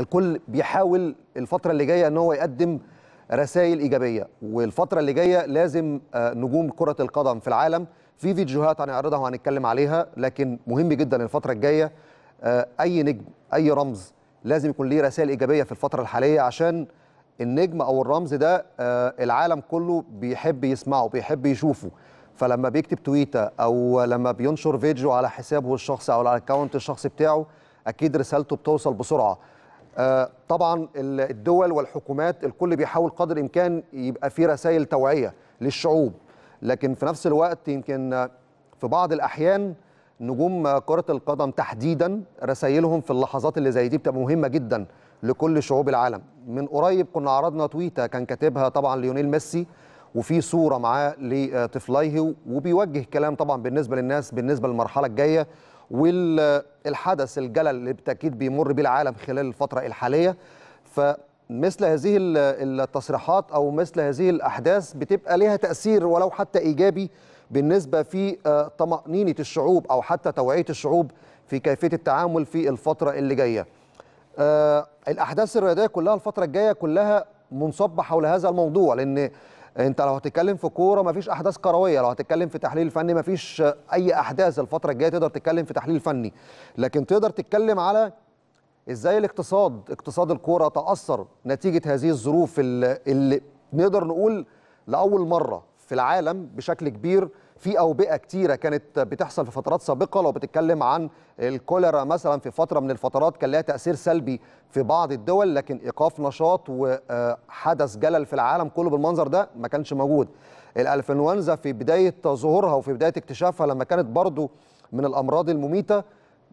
الكل بيحاول الفتره اللي جايه ان هو يقدم رسائل ايجابيه والفتره اللي جايه لازم آه، نجوم كره القدم في العالم في فيديوهات هنعرضها وهنتكلم عليها لكن مهم جدا الفتره الجايه آه، اي نجم اي رمز لازم يكون ليه رسائل ايجابيه في الفتره الحاليه عشان النجم او الرمز ده آه، العالم كله بيحب يسمعه بيحب يشوفه فلما بيكتب تويته او لما بينشر فيديو على حسابه الشخصي او على الاكونت الشخصي بتاعه اكيد رسالته بتوصل بسرعه آه، طبعا الدول والحكومات الكل بيحاول قدر الامكان يبقى في رسائل توعيه للشعوب لكن في نفس الوقت يمكن في بعض الاحيان نجوم كره القدم تحديدا رسائلهم في اللحظات اللي زي دي بتبقى مهمه جدا لكل شعوب العالم من قريب كنا عرضنا تويته كان كاتبها طبعا ليونيل ميسي وفي صوره معاه لطفليه وبيوجه كلام طبعا بالنسبه للناس بالنسبه للمرحله الجايه والحدث الجلل اللي بالتاكيد بيمر بيه العالم خلال الفتره الحاليه فمثل هذه التصريحات او مثل هذه الاحداث بتبقى ليها تاثير ولو حتى ايجابي بالنسبه في آه، طمانينه الشعوب او حتى توعيه الشعوب في كيفيه التعامل في الفتره اللي جايه آه، الاحداث الرياضيه كلها الفتره الجايه كلها منصبه حول هذا الموضوع لان انت لو هتتكلم في كوره مفيش احداث كرويه لو هتتكلم في تحليل فني مفيش اي احداث الفتره الجايه تقدر تتكلم في تحليل فني لكن تقدر تتكلم على ازاي الاقتصاد اقتصاد الكوره تاثر نتيجه هذه الظروف اللي, نقدر نقول لاول مره في العالم بشكل كبير في اوبئه كتيره كانت بتحصل في فترات سابقه لو بتتكلم عن الكوليرا مثلا في فتره من الفترات كان لها تاثير سلبي في بعض الدول لكن ايقاف نشاط وحدث جلل في العالم كله بالمنظر ده ما كانش موجود الانفلونزا في بدايه ظهورها وفي بدايه اكتشافها لما كانت برضو من الامراض المميته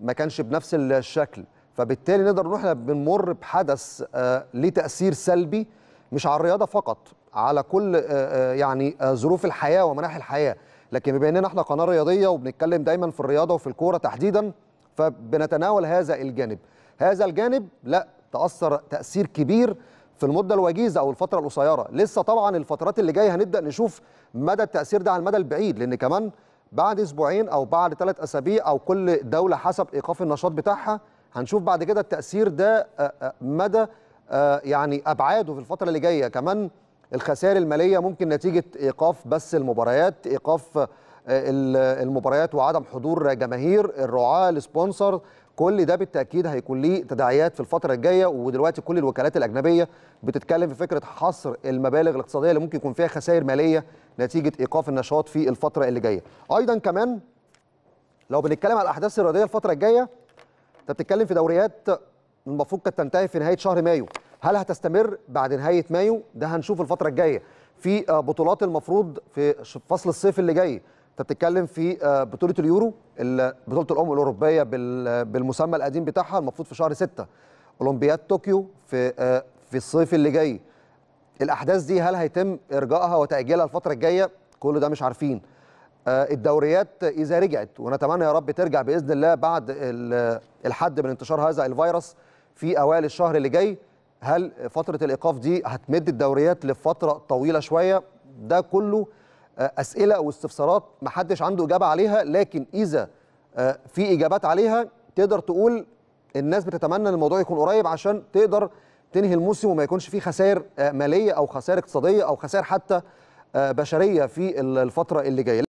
ما كانش بنفس الشكل فبالتالي نقدر نقول احنا بنمر بحدث آه، ليه تاثير سلبي مش على الرياضه فقط على كل آه، آه، يعني ظروف الحياه ومناحي الحياه لكن بما اننا احنا قناه رياضيه وبنتكلم دايما في الرياضه وفي الكوره تحديدا فبنتناول هذا الجانب هذا الجانب لا تاثر تاثير كبير في المده الوجيزه او الفتره القصيره لسه طبعا الفترات اللي جايه هنبدا نشوف مدى التاثير ده على المدى البعيد لان كمان بعد اسبوعين او بعد ثلاث اسابيع او كل دوله حسب ايقاف النشاط بتاعها هنشوف بعد كده التاثير ده مدى يعني ابعاده في الفتره اللي جايه كمان الخسائر الماليه ممكن نتيجه ايقاف بس المباريات ايقاف آه، المباريات وعدم حضور جماهير الرعاه السبونسر كل ده بالتاكيد هيكون ليه تداعيات في الفتره الجايه ودلوقتي كل الوكالات الاجنبيه بتتكلم في فكره حصر المبالغ الاقتصاديه اللي ممكن يكون فيها خسائر ماليه نتيجه ايقاف النشاط في الفتره اللي جايه ايضا كمان لو بنتكلم على الاحداث الرياضيه الفتره الجايه انت بتتكلم في دوريات المفروض كانت تنتهي في نهايه شهر مايو هل هتستمر بعد نهايه مايو ده هنشوف الفتره الجايه في آه، بطولات المفروض في فصل الصيف اللي جاي انت بتتكلم في آه، بطوله اليورو بطوله الامم الاوروبيه بالمسمى القديم بتاعها المفروض في شهر 6 اولمبياد طوكيو في آه، في الصيف اللي جاي الاحداث دي هل هيتم ارجائها وتاجيلها الفتره الجايه كل ده مش عارفين الدوريات اذا رجعت ونتمنى يا رب ترجع باذن الله بعد الحد من انتشار هذا الفيروس في اوائل الشهر اللي جاي هل فتره الايقاف دي هتمد الدوريات لفتره طويله شويه ده كله آه، اسئله واستفسارات محدش عنده اجابه عليها لكن اذا آه، في اجابات عليها تقدر تقول الناس بتتمنى ان الموضوع يكون قريب عشان تقدر تنهي الموسم وما يكونش فيه خسائر آه، ماليه او خسائر اقتصاديه او خسائر حتى بشريه في الفتره اللي جايه